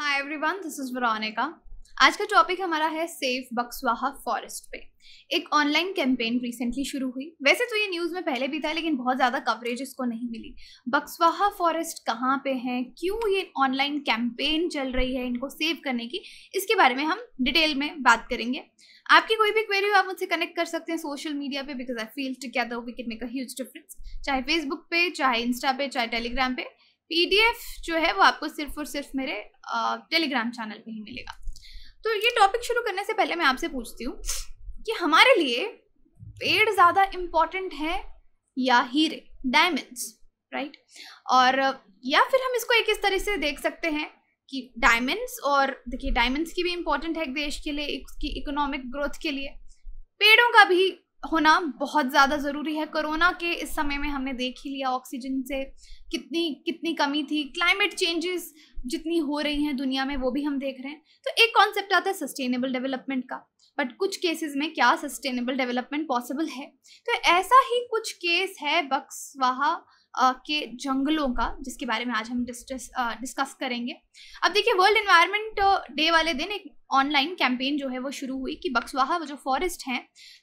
Hi everyone this is Veronica आज का topic हमारा है सेव बक्सवाहा फॉरेस्ट पे एक ऑनलाइन कैंपेन रिसेंटली शुरू हुई वैसे तो ये न्यूज़ में पहले भी था लेकिन बहुत ज़्यादा कवरेज इसको नहीं मिली बक्सवाहा फॉरेस्ट कहाँ पे हैं क्यों ये ऑनलाइन कैंपेन चल रही है इनको सेव करने की इसके बारे में हम डिटेल में बात करेंगे आपकी कोई भी क्वेरी हो आप मुझसे कनेक्ट कर सकते हैं सोशल मीडिया पे because I feel together we can make a huge difference चाहे फेसबुक पे चाहे इंस्टा पे चाहे टेलीग्राम पे पीडीएफ जो है वो आपको सिर्फ और सिर्फ मेरे टेलीग्राम चैनल पे ही मिलेगा तो ये टॉपिक शुरू करने से पहले मैं आपसे पूछती हूँ कि हमारे लिए पेड़ ज़्यादा इम्पॉर्टेंट है या हीरे डायमंड्स राइट और या फिर हम इसको एक इस तरह से देख सकते हैं कि डायमंड्स और देखिए डायमंड्स की भी इम्पॉर्टेंट है एक देश के लिए उसकी इकोनॉमिक ग्रोथ के लिए पेड़ों का भी होना बहुत ज़्यादा ज़रूरी है कोरोना के इस समय में हमने देख ही लिया ऑक्सीजन से कितनी कितनी कमी थी क्लाइमेट चेंजेस जितनी हो रही हैं दुनिया में वो भी हम देख रहे हैं तो एक कॉन्सेप्ट आता है सस्टेनेबल डेवलपमेंट का बट कुछ केसेस में क्या सस्टेनेबल डेवलपमेंट पॉसिबल है तो ऐसा ही कुछ केस है बक्सवाहा के जंगलों का जिसके बारे में आज हम डिस्कस डिस्कस करेंगे अब देखिए वर्ल्ड इन्वायरमेंट डे वाले दिन एक ऑनलाइन कैंपेन जो है वो शुरू हुई कि बक्सवाहा जो फॉरेस्ट हैं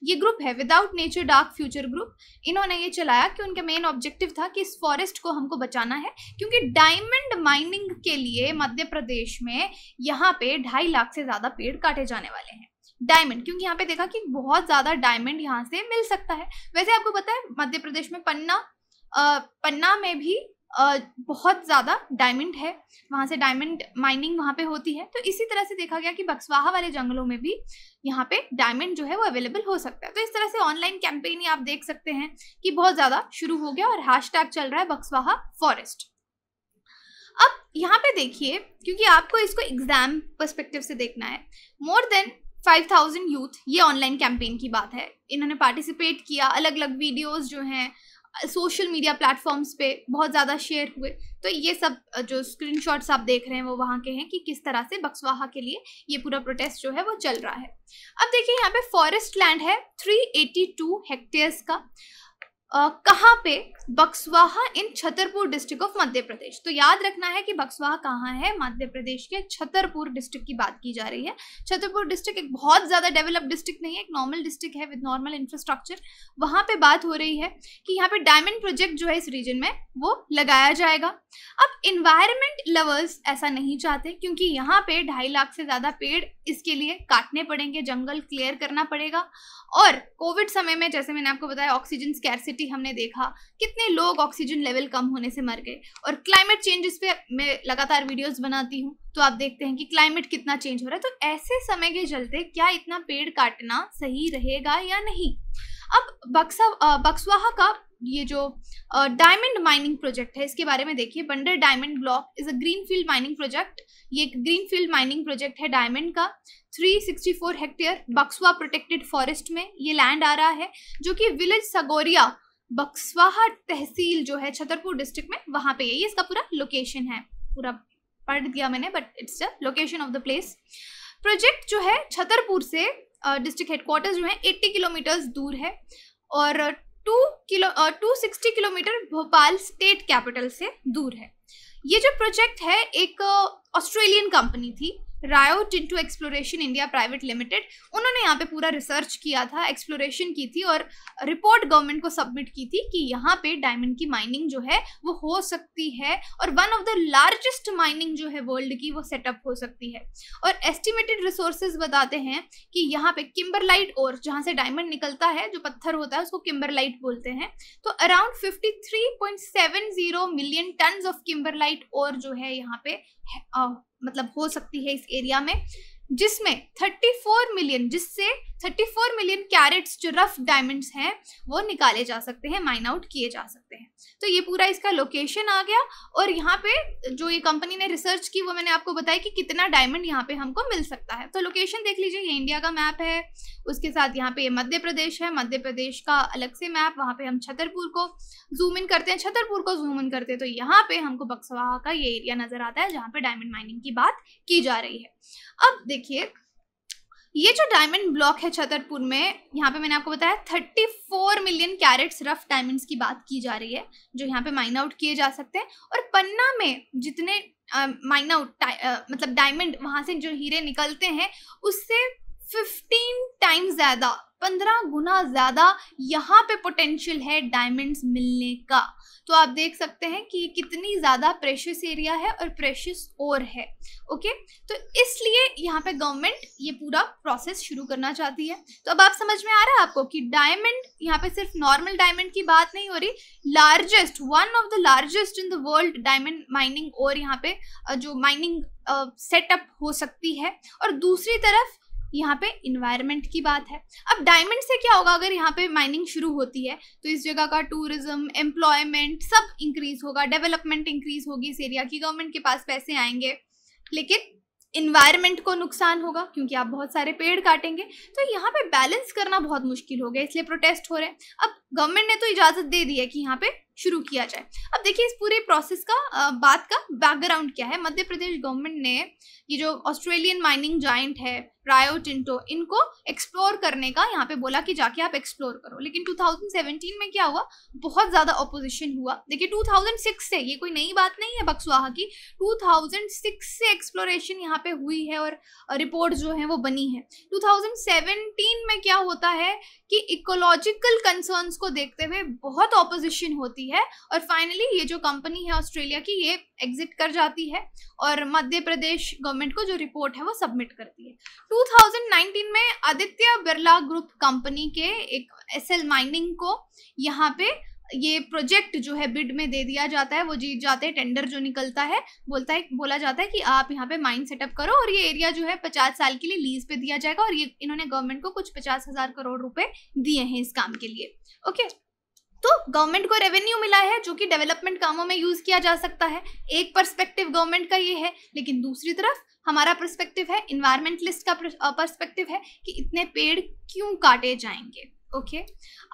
ये ग्रुप है without nature dark future group इन्होंने ये चलाया कि उनका मेन ऑब्जेक्टिव था कि इस फॉरेस्ट को हमको बचाना है क्योंकि डायमंड माइनिंग के लिए मध्य प्रदेश में यहाँ पे ढाई लाख से ज़्यादा पेड़ काटे जाने वाले हैं डायमंड क्योंकि यहाँ पे देखा कि बहुत ज़्यादा डायमंड यहाँ से मिल सकता है वैसे आपको पता है मध्य प्रदेश में पन्ना पन्ना में भी बहुत ज़्यादा डायमंड है वहाँ से डायमंड माइनिंग वहाँ पे होती है तो इसी तरह से देखा गया कि बक्सवाहा वाले जंगलों में भी यहाँ पे डायमंड जो है वो अवेलेबल हो सकता है तो इस तरह से ऑनलाइन कैंपेन ही आप देख सकते हैं कि बहुत ज़्यादा शुरू हो गया और हैश चल रहा है बक्सवाहा फॉरेस्ट अब यहाँ पे देखिए क्योंकि आपको इसको एग्जाम परस्पेक्टिव से देखना है मोर देन 5000 यूथ ये ऑनलाइन कैंपेन की बात है इन्होंने पार्टिसिपेट किया अलग अलग वीडियोस जो हैं सोशल मीडिया प्लेटफॉर्म्स पे बहुत ज़्यादा शेयर हुए तो ये सब जो स्क्रीनशॉट्स आप देख रहे हैं वो वहाँ के हैं कि किस तरह से बक्सवाहा के लिए ये पूरा प्रोटेस्ट जो है वो चल रहा है अब देखिए यहाँ पे फॉरेस्ट लैंड है 382 हेक्टेयर्स का कहाँ पे Buxwaha in Chhatarpur district of Madhya Pradesh तो याद रखना है कि बक्सवाहा कहाँ है मध्य प्रदेश के छतरपुर डिस्ट्रिक्ट की बात की जा रही है छतरपुर डिस्ट्रिक्ट एक बहुत ज़्यादा डेवलप डिस्ट्रिक्ट नहीं है एक नॉर्मल डिस्ट्रिक्ट है विद नॉर्मल इंफ्रास्ट्रक्चर वहाँ पे बात हो रही है कि यहाँ पे डायमंड प्रोजेक्ट जो है इस रीजन में वो लगाया जाएगा अब इन्वायरमेंट लवर्स ऐसा नहीं चाहते क्योंकि यहाँ पे ढाई लाख से ज़्यादा पेड़ इसके लिए काटने पड़ेंगे जंगल क्लियर करना पड़ेगा और कोविड समय में जैसे मैंने आपको बताया ऑक्सीजन स्कैरसिटी हमने देखा कितने लोग ऑक्सीजन लेवल कम होने से मर गए और क्लाइमेट चेंजेस पे मैं लगातार वीडियोस बनाती हूँ तो आप देखते हैं कि क्लाइमेट कितना चेंज हो रहा है तो ऐसे समय के चलते क्या इतना पेड़ काटना सही रहेगा या नहीं अब बक्सा बक्सवाहा का ये जो डायमंड माइनिंग प्रोजेक्ट है इसके बारे में देखिए Bunder diamond block is a green field mining project ये ग्रीन फील्ड माइनिंग प्रोजेक्ट है डायमंड का 364 हेक्टेयर बक्सवा प्रोटेक्टेड फॉरेस्ट में ये लैंड आ रहा है जो कि विलेज सगोरिया बक्सवाहा तहसील जो है छतरपुर डिस्ट्रिक्ट में वहाँ पे है ये इसका पूरा लोकेशन है पूरा पढ़ दिया मैंने but it's the location of the place project जो है छतरपुर से डिस्ट्रिक्ट हेडक्वार्टर्स जो है 80 किलोमीटर्स दूर है और two kilo two sixty kilometre Bhopal state capital से दूर है ये जो प्रोजेक्ट है एक ऑस्ट्रेलियन कंपनी थी Rio Tinto exploration India private limited उन्होंने यहाँ पे पूरा रिसर्च किया था एक्सप्लोरेशन की थी और रिपोर्ट गवर्नमेंट को सबमिट की थी कि यहाँ पे डायमंड की माइनिंग जो है वो हो सकती है और one of the largest mining जो है वर्ल्ड की वो सेटअप हो सकती है और एस्टिमेटेड रिसोर्सेज बताते हैं कि यहाँ पे किम्बरलाइट और जहाँ से डायमंड निकलता है जो पत्थर होता है उसको किम्बरलाइट बोलते हैं तो around fifty million ton of kimberlite और जो है यहाँ पे मतलब हो सकती है इस एरिया में जिसमें 34 मिलियन जिससे 34 मिलियन कैरेट्स जो रफ डायमंड्स हैं वो निकाले जा सकते हैं माइन आउट किए जा सकते हैं तो ये पूरा इसका लोकेशन आ गया और यहाँ पे जो ये कंपनी ने रिसर्च की वो मैंने आपको बताया कि कितना डायमंड यहाँ पे हमको मिल सकता है तो लोकेशन देख लीजिए ये इंडिया का मैप है उसके साथ यहाँ पे ये मध्य प्रदेश है मध्य प्रदेश का अलग से मैप वहाँ पे हम छतरपुर को जूम इन करते हैं छतरपुर को जूम इन करते हैं तो यहाँ पे हमको बक्सवाहा का ये एरिया नजर आता है जहाँ पे डायमंड माइनिंग की बात की जा रही है अब देखिए ये जो डायमंड ब्लॉक है छतरपुर में यहाँ पे मैंने आपको बताया 34 मिलियन कैरेट्स रफ डायमंड्स की बात की जा रही है जो यहाँ पे माइन आउट किए जा सकते हैं और पन्ना में जितने माइन आउट मतलब डायमंड वहाँ से जो हीरे निकलते हैं उससे 15 टाइम्स ज़्यादा पंद्रह गुना ज़्यादा यहाँ पे पोटेंशियल है डायमंड्स मिलने का तो आप देख सकते हैं कि कितनी ज़्यादा प्रेशियस एरिया है और प्रेशियस और है ओके तो इसलिए यहाँ पे गवर्नमेंट ये पूरा प्रोसेस शुरू करना चाहती है तो अब आप समझ में आ रहा है आपको कि डायमंड यहाँ पे सिर्फ नॉर्मल डायमंड की बात नहीं हो रही largest one of the largest in the world diamond mining और यहाँ पे जो माइनिंग सेटअप हो सकती है और दूसरी तरफ यहाँ पे इन्वायरमेंट की बात है अब डायमंड से क्या होगा अगर यहाँ पे माइनिंग शुरू होती है तो इस जगह का टूरिज्म एम्प्लॉयमेंट सब इंक्रीज होगा डेवलपमेंट इंक्रीज होगी इस एरिया की गवर्नमेंट के पास पैसे आएंगे लेकिन इन्वायरमेंट को नुकसान होगा क्योंकि आप बहुत सारे पेड़ काटेंगे तो यहाँ पे बैलेंस करना बहुत मुश्किल हो गया इसलिए प्रोटेस्ट हो रहे हैं अब गवर्नमेंट ने तो इजाजत दे दी है कि यहाँ पे शुरू किया जाए अब देखिए इस पूरे प्रोसेस का बात का बैकग्राउंड क्या है मध्य प्रदेश गवर्नमेंट ने ये जो ऑस्ट्रेलियन माइनिंग जॉइंट है रायो टिंटो इनको एक्सप्लोर करने का यहाँ पे बोला कि जाके आप एक्सप्लोर करो लेकिन 2017 में क्या हुआ बहुत ज़्यादा ऑपोजिशन हुआ देखिए 2006 से ये कोई नई बात नहीं है बक्सवाहा की 2006 से एक्सप्लोरेशन यहाँ पे हुई है और रिपोर्ट जो है वो बनी है 2017 में क्या होता है कि इकोलॉजिकल कंसर्न्स को देखते हुए बहुत ऑपोजिशन होती है और फाइनली ये जो कंपनी है ऑस्ट्रेलिया की ये एग्जिट कर जाती है और मध्य प्रदेश गवर्नमेंट को जो रिपोर्ट है वो सबमिट करती है 2019 में आदित्य बिरला ग्रुप कंपनी के एक एस माइनिंग को यहाँ पे ये प्रोजेक्ट जो है बिड में दे दिया जाता है वो जीत जाते हैं टेंडर जो निकलता है बोलता है बोला जाता है कि आप यहाँ पे माइंड सेटअप करो और ये एरिया जो है पचास साल के लिए लीज पे दिया जाएगा और ये इन्होंने गवर्नमेंट को कुछ पचास हजार करोड़ रुपए दिए हैं इस काम के लिए ओके तो गवर्नमेंट को रेवेन्यू मिला है जो कि डेवलपमेंट कामों में यूज किया जा सकता है एक परस्पेक्टिव गवर्नमेंट का ये है लेकिन दूसरी तरफ हमारा परस्पेक्टिव है इन्वायरमेंटलिस्ट का परस्पेक्टिव है कि इतने पेड़ क्यों काटे जाएंगे ओके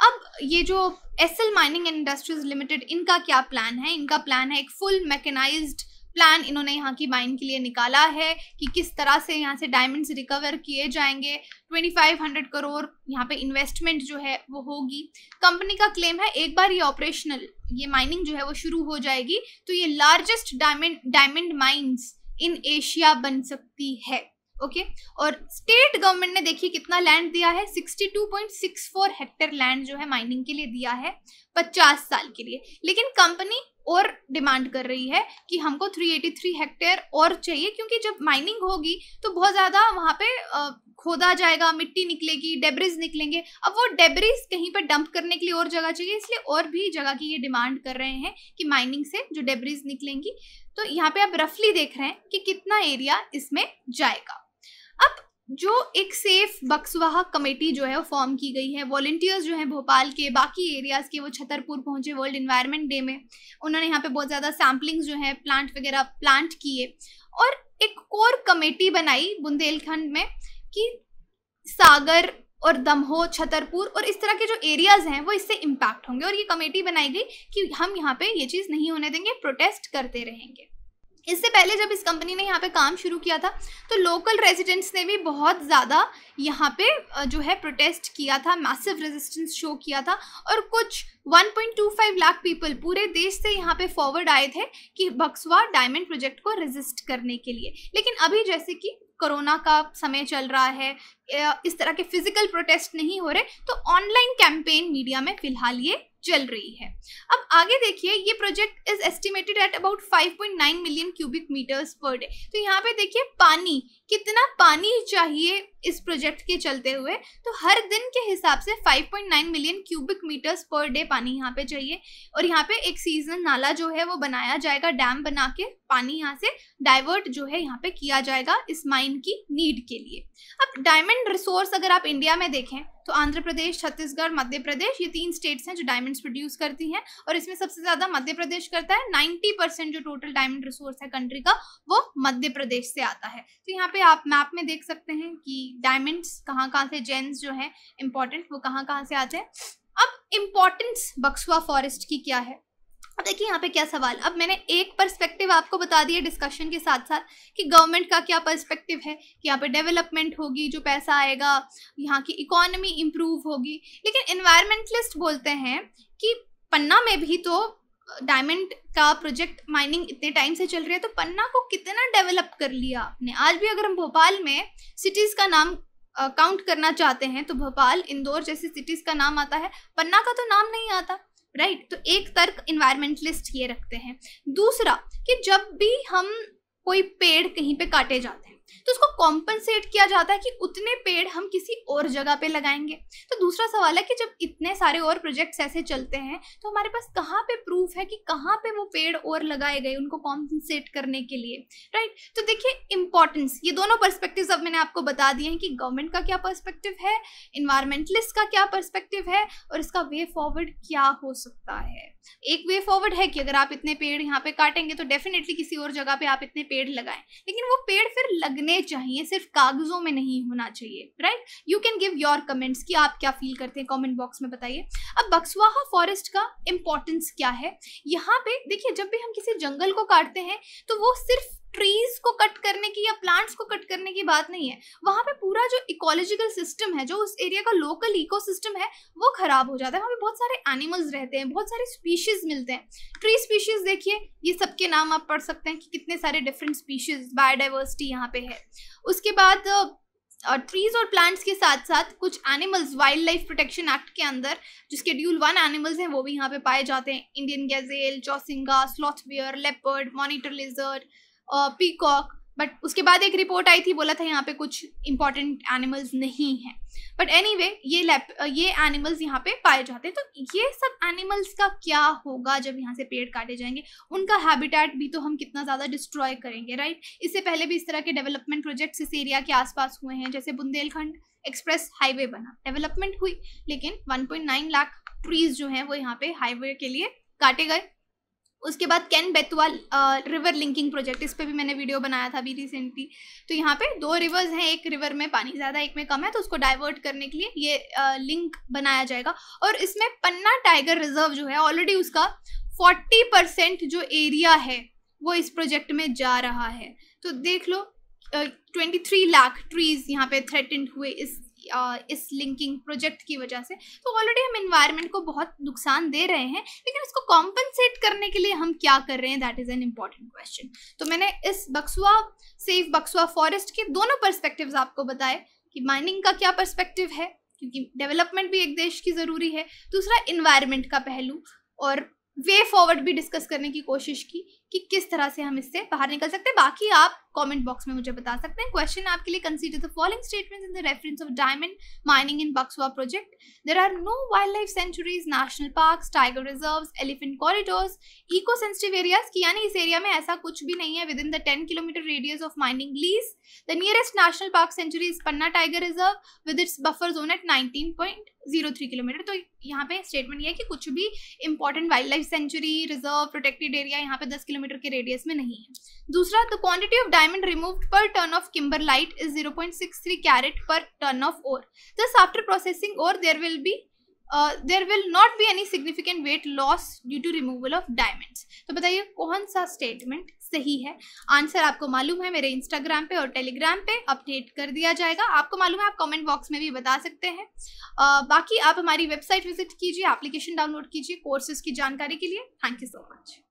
अब ये जो S L mining industries limited इनका क्या प्लान है इनका प्लान है एक फुल मैकेनाइज्ड प्लान इन्होंने यहाँ की माइन के लिए निकाला है कि किस तरह से यहाँ से डायमंड्स रिकवर किए जाएंगे 2500 करोड़ यहाँ पे इन्वेस्टमेंट जो है वो होगी कंपनी का क्लेम है एक बार ये ऑपरेशनल ये माइनिंग जो है वो शुरू हो जाएगी तो ये largest diamond diamond mines in Asia बन सकती है ओके और स्टेट गवर्नमेंट ने देखिए कितना लैंड दिया है 62.64 हेक्टेयर लैंड जो है माइनिंग के लिए दिया है 50 साल के लिए लेकिन कंपनी और डिमांड कर रही है कि हमको 383 हेक्टेयर और चाहिए क्योंकि जब माइनिंग होगी तो बहुत ज़्यादा वहाँ पे खोदा जाएगा मिट्टी निकलेगी डेब्रिज निकलेंगे अब वो डेब्रिज कहीं पर डंप करने के लिए और जगह चाहिए इसलिए और भी जगह की ये डिमांड कर रहे हैं कि माइनिंग से जो डेब्रिज निकलेंगी तो यहाँ पे आप रफली देख रहे हैं कि कितना एरिया इसमें जाएगा अब जो एक सेफ बक्सवाहा कमेटी जो है वो फॉर्म की गई है वॉल्टियर्स जो है भोपाल के बाकी एरियाज के वो छतरपुर पहुंचे वर्ल्ड इन्वायरमेंट डे में उन्होंने यहाँ पे बहुत ज़्यादा सैम्पलिंग जो है प्लांट वगैरह प्लांट किए और एक कोर कमेटी बनाई बुंदेलखंड में कि सागर और दमहो छतरपुर और इस तरह के जो एरियाज हैं वो इससे इम्पैक्ट होंगे और ये कमेटी बनाई गई कि हम यहाँ पे ये चीज़ नहीं होने देंगे प्रोटेस्ट करते रहेंगे इससे पहले जब इस कंपनी ने यहाँ पे काम शुरू किया था तो लोकल रेजिडेंट्स ने भी बहुत ज़्यादा यहाँ पे जो है प्रोटेस्ट किया था मैसिव रेजिस्टेंस शो किया था और कुछ 1.25 लाख पीपल पूरे देश से यहाँ पे फॉरवर्ड आए थे कि बक्सवा डायमंड प्रोजेक्ट को रेजिस्ट करने के लिए लेकिन अभी जैसे कि कोरोना का समय चल रहा है इस तरह के फिजिकल प्रोटेस्ट नहीं हो रहे तो ऑनलाइन कैंपेन मीडिया में फिलहाल ये चल रही है अब आगे देखिए ये project is estimated at about 5.9 million cubic metres per day तो यहाँ पे देखिए पानी कितना पानी चाहिए इस प्रोजेक्ट के चलते हुए तो हर दिन के हिसाब से 5.9 million cubic metres per day पानी यहाँ पे चाहिए और यहाँ पे एक सीजन नाला जो है वो बनाया जाएगा डैम बना के पानी यहाँ से डाइवर्ट जो है यहाँ पे किया जाएगा इस माइन की नीड के लिए अब डायमंड डायमंड रिसोर्स अगर आप इंडिया में देखें तो आंध्र प्रदेश छत्तीसगढ़ मध्य प्रदेश ये तीन स्टेट्स हैं जो डायमंड्स प्रोड्यूस करती हैं और इसमें सबसे ज़्यादा मध्य प्रदेश करता है 90 परसेंट जो टोटल डायमंड रिसोर्स है कंट्री का वो मध्य प्रदेश से आता है तो यहाँ पे आप मैप में देख सकते हैं कि डायमंड्स कहाँ कहाँ से जेन्स जो हैं इंपॉर्टेंट वो कहाँ कहाँ से आते हैं अब इम्पॉर्टेंस बक्सुआ फॉरेस्ट की क्या है देखिए यहाँ पे क्या सवाल अब मैंने एक पर्सपेक्टिव आपको बता दिया डिस्कशन के साथ साथ कि गवर्नमेंट का क्या पर्सपेक्टिव है कि यहाँ पे डेवलपमेंट होगी जो पैसा आएगा यहाँ की इकोनमी इम्प्रूव होगी लेकिन इन्वायरमेंटलिस्ट बोलते हैं कि पन्ना में भी तो डायमंड का प्रोजेक्ट माइनिंग इतने टाइम से चल रही है तो पन्ना को कितना डेवलप कर लिया आपने आज भी अगर हम भोपाल में सिटीज़ का नाम काउंट करना चाहते हैं तो भोपाल इंदौर जैसी सिटीज़ का नाम आता है पन्ना का तो नाम नहीं आता राइट right? तो एक तर्क इन्वायरमेंटलिस्ट ये रखते हैं दूसरा कि जब भी हम कोई पेड़ कहीं पे काटे जाते हैं तो उसको कॉम्पनसेट किया जाता है कि उतने पेड़ हम किसी और जगह पे लगाएंगे तो दूसरा सवाल है कि जब इतने सारे और प्रोजेक्ट्स ऐसे चलते हैं तो हमारे पास कहाँ पे प्रूफ है कि कहाँ पे वो पेड़ और लगाए गए उनको कॉम्पनसेट करने के लिए राइट तो देखिए इंपॉर्टेंस ये दोनों परस्पेक्टिव अब मैंने आपको बता दिए हैं कि गवर्नमेंट का क्या परस्पेक्टिव है इन्वायरमेंटलिस्ट का क्या परस्पेक्टिव है और इसका वे फॉरवर्ड क्या हो सकता है एक वे फॉरवर्ड है कि अगर आप इतने पेड़ यहाँ पे काटेंगे तो डेफिनेटली किसी और जगह पे आप इतने पेड़ लगाएं लेकिन वो पेड़ फिर लग लगने चाहिए सिर्फ कागजों में नहीं होना चाहिए right you can give your comments कि आप क्या फील करते हैं कमेंट बॉक्स में बताइए अब बक्सवाहा फॉरेस्ट का इम्पोर्टेंस क्या है यहाँ पे देखिए जब भी हम किसी जंगल को काटते हैं तो वो सिर्फ ट्रीज को कट करने की या प्लांट्स को कट करने की बात नहीं है वहाँ पे पूरा जो इकोलॉजिकल सिस्टम है जो उस एरिया का लोकल इकोसिस्टम है वो खराब हो जाता है वहाँ पे बहुत सारे एनिमल्स रहते हैं बहुत सारे स्पीशीज मिलते हैं ट्री स्पीशीज देखिए ये सबके नाम आप पढ़ सकते हैं कि कितने सारे डिफरेंट स्पीशीज बायोडाइवर्सिटी यहाँ पे है उसके बाद और ट्रीज और प्लांट्स के साथ साथ कुछ animals wildlife protection act के अंदर जो शेड्यूल वन एनिमल्स हैं वो भी यहाँ पे पाए जाते हैं इंडियन गैजेल चौसिंगा sloth bear leopard monitor lizard peacock but उसके बाद एक रिपोर्ट आई थी बोला था यहाँ पे कुछ इंपॉर्टेंट एनिमल्स नहीं है बट एनी वे ये लैप ये एनिमल्स यहाँ पे पाए जाते हैं तो ये सब एनिमल्स का क्या होगा जब यहाँ से पेड़ काटे जाएंगे उनका हैबिटेट भी तो हम कितना ज़्यादा डिस्ट्रॉय करेंगे राइट इससे पहले भी इस तरह के डेवलपमेंट प्रोजेक्ट्स इस एरिया के आसपास हुए हैं जैसे बुंदेलखंड एक्सप्रेस हाईवे बना डेवलपमेंट हुई लेकिन वन लाख ट्रीज जो हैं वो यहाँ पे हाईवे के लिए काटे गए उसके बाद Ken Betwa river linking project इस पर भी मैंने वीडियो बनाया था अभी रिसेंटली तो यहाँ पे दो रिवर्स हैं एक रिवर में पानी ज़्यादा एक में कम है तो उसको डाइवर्ट करने के लिए ये आ, uh, लिंक बनाया जाएगा और इसमें पन्ना टाइगर रिजर्व जो है ऑलरेडी उसका फोर्टी परसेंट जो एरिया है वो इस प्रोजेक्ट में जा रहा है तो देख लो ट्वेंटी थ्री लाख ट्रीज यहाँ पे थ्रेटेंड हुए इस इस लिंकिंग प्रोजेक्ट की वजह से तो ऑलरेडी हम इन्वायरमेंट को बहुत नुकसान दे रहे हैं लेकिन इसको कॉम्पनसेट करने के लिए हम क्या कर रहे हैं that is an important question तो मैंने इस बक्सुआ सेफ बक्सुआ फॉरेस्ट के दोनों परस्पेक्टिव आपको बताए कि माइनिंग का क्या परस्पेक्टिव है क्योंकि डेवलपमेंट भी एक देश की ज़रूरी है दूसरा इन्वायरमेंट का पहलू और वे फॉरवर्ड भी डिस्कस करने की कोशिश की कि किस तरह से हम इससे बाहर निकल सकते हैं बाकी आप कमेंट बॉक्स में मुझे बता सकते हैं क्वेश्चन आपके लिए consider the following statements in the reference of diamond mining in Buxwaha project there are no wildlife sanctuaries national park tiger reserve elephant corridors eco sensitive areas की यानी इस एरिया में ऐसा कुछ भी नहीं है within the ten kilometre radius of mining lease the nearest national park sanctuary is Panna tiger reserve with its buffer zone at nineteen point zero three kilometre तो यहाँ पे स्टेटमेंट ये है कि कुछ भी important wildlife sanctuary reserve protected area यहाँ पे दस किलोमीटर किलोमीटर के रेडियस में नहीं है दूसरा the quantity of diamond removed per ton of kimberlite is zero point six three carat per ton of ore thus after processing or there will be Uh, there will not be any significant weight loss due to removal of diamonds. तो बताइए कौन सा statement सही है answer आपको मालूम है मेरे इंस्टाग्राम पे और टेलीग्राम पे अपडेट कर दिया जाएगा आपको मालूम है आप कमेंट बॉक्स में भी बता सकते हैं uh, बाकी आप हमारी वेबसाइट विजिट कीजिए एप्लीकेशन डाउनलोड कीजिए कोर्सेज की जानकारी के लिए थैंक यू सो मच